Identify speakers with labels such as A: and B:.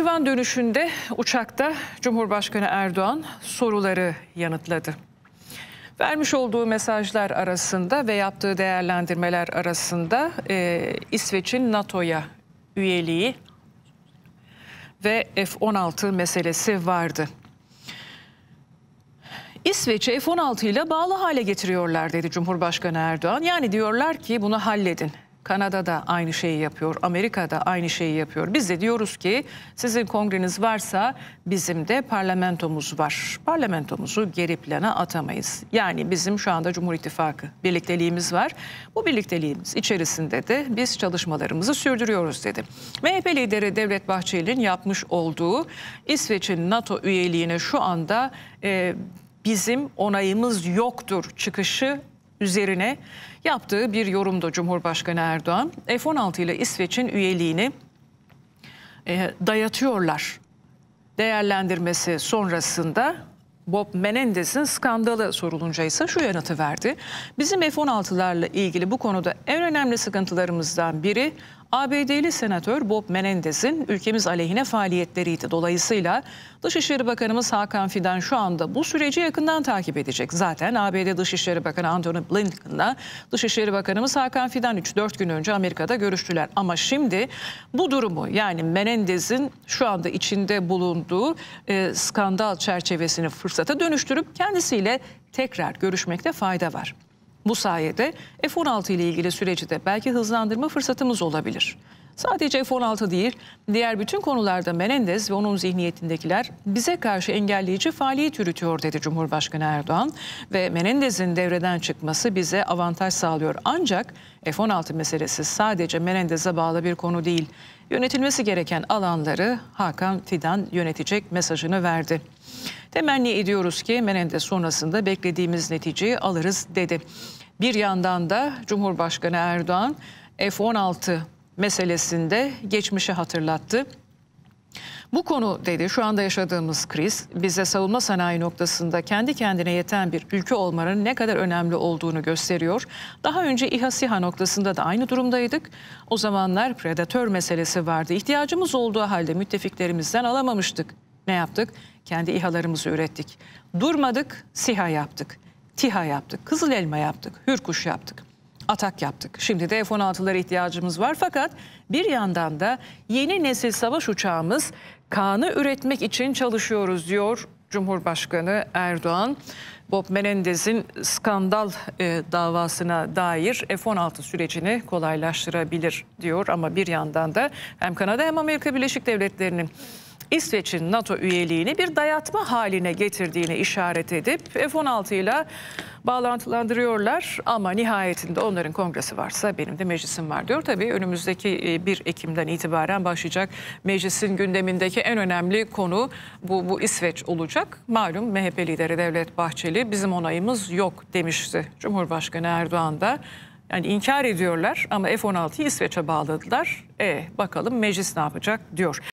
A: Şivan dönüşünde uçakta Cumhurbaşkanı Erdoğan soruları yanıtladı. Vermiş olduğu mesajlar arasında ve yaptığı değerlendirmeler arasında e, İsveç'in NATO'ya üyeliği ve F-16 meselesi vardı. İsveç'i F-16 ile bağlı hale getiriyorlar dedi Cumhurbaşkanı Erdoğan. Yani diyorlar ki bunu halledin. Kanada da aynı şeyi yapıyor, Amerika da aynı şeyi yapıyor. Biz de diyoruz ki sizin kongreniz varsa bizim de parlamentomuz var. Parlamentomuzu geri plana atamayız. Yani bizim şu anda Cumhur İttifakı birlikteliğimiz var. Bu birlikteliğimiz içerisinde de biz çalışmalarımızı sürdürüyoruz dedi. MHP lideri Devlet Bahçeli'nin yapmış olduğu İsveç'in NATO üyeliğine şu anda... E, bizim onayımız yoktur çıkışı üzerine yaptığı bir yorumda Cumhurbaşkanı Erdoğan F-16 ile İsveç'in üyeliğini e, dayatıyorlar değerlendirmesi sonrasında Bob Menendez'in skandalı sorulunca ise şu yanıtı verdi. Bizim F-16'larla ilgili bu konuda en önemli sıkıntılarımızdan biri ABD'li senatör Bob Menendez'in ülkemiz aleyhine faaliyetleriydi. Dolayısıyla Dışişleri Bakanımız Hakan Fidan şu anda bu süreci yakından takip edecek. Zaten ABD Dışişleri Bakanı Antony Blinken'la Dışişleri Bakanımız Hakan Fidan 3-4 gün önce Amerika'da görüştüler. Ama şimdi bu durumu yani Menendez'in şu anda içinde bulunduğu e, skandal çerçevesini fırsata dönüştürüp kendisiyle tekrar görüşmekte fayda var. Bu sayede F-16 ile ilgili süreci de belki hızlandırma fırsatımız olabilir. Sadece F-16 değil, diğer bütün konularda Menendez ve onun zihniyetindekiler bize karşı engelleyici faaliyet yürütüyor dedi Cumhurbaşkanı Erdoğan. Ve Menendez'in devreden çıkması bize avantaj sağlıyor. Ancak F-16 meselesi sadece Menendez'e bağlı bir konu değil. Yönetilmesi gereken alanları Hakan Fidan yönetecek mesajını verdi. Temenni ediyoruz ki Menendez sonrasında beklediğimiz neticeyi alırız dedi. Bir yandan da Cumhurbaşkanı Erdoğan F-16 meselesinde geçmişi hatırlattı. Bu konu dedi şu anda yaşadığımız kriz bize savunma sanayi noktasında kendi kendine yeten bir ülke olmanın ne kadar önemli olduğunu gösteriyor. Daha önce İHA SİHA noktasında da aynı durumdaydık. O zamanlar predatör meselesi vardı. İhtiyacımız olduğu halde müttefiklerimizden alamamıştık. Ne yaptık? Kendi İHA'larımızı ürettik. Durmadık, SİHA yaptık. TİHA yaptık, Kızıl Elma yaptık, Hürkuş yaptık atak yaptık. Şimdi de F-16'lara ihtiyacımız var fakat bir yandan da yeni nesil savaş uçağımız Kaan'ı üretmek için çalışıyoruz diyor Cumhurbaşkanı Erdoğan. Bob Menendez'in skandal e, davasına dair F-16 sürecini kolaylaştırabilir diyor. Ama bir yandan da hem Kanada hem Amerika Birleşik Devletleri'nin İsveç'in NATO üyeliğini bir dayatma haline getirdiğini işaret edip F-16 ile bağlantılandırıyorlar ama nihayetinde onların kongresi varsa benim de meclisim var diyor. Tabii önümüzdeki 1 e, Ekim'den itibaren başlayacak meclisin gündemindeki en önemli konu bu, bu İsveç olacak. Malum MHP lideri Devlet Bahçeli bizim onayımız yok demişti Cumhurbaşkanı Erdoğan da. Yani inkar ediyorlar ama F-16'yı İsveç'e bağladılar. E bakalım meclis ne yapacak diyor.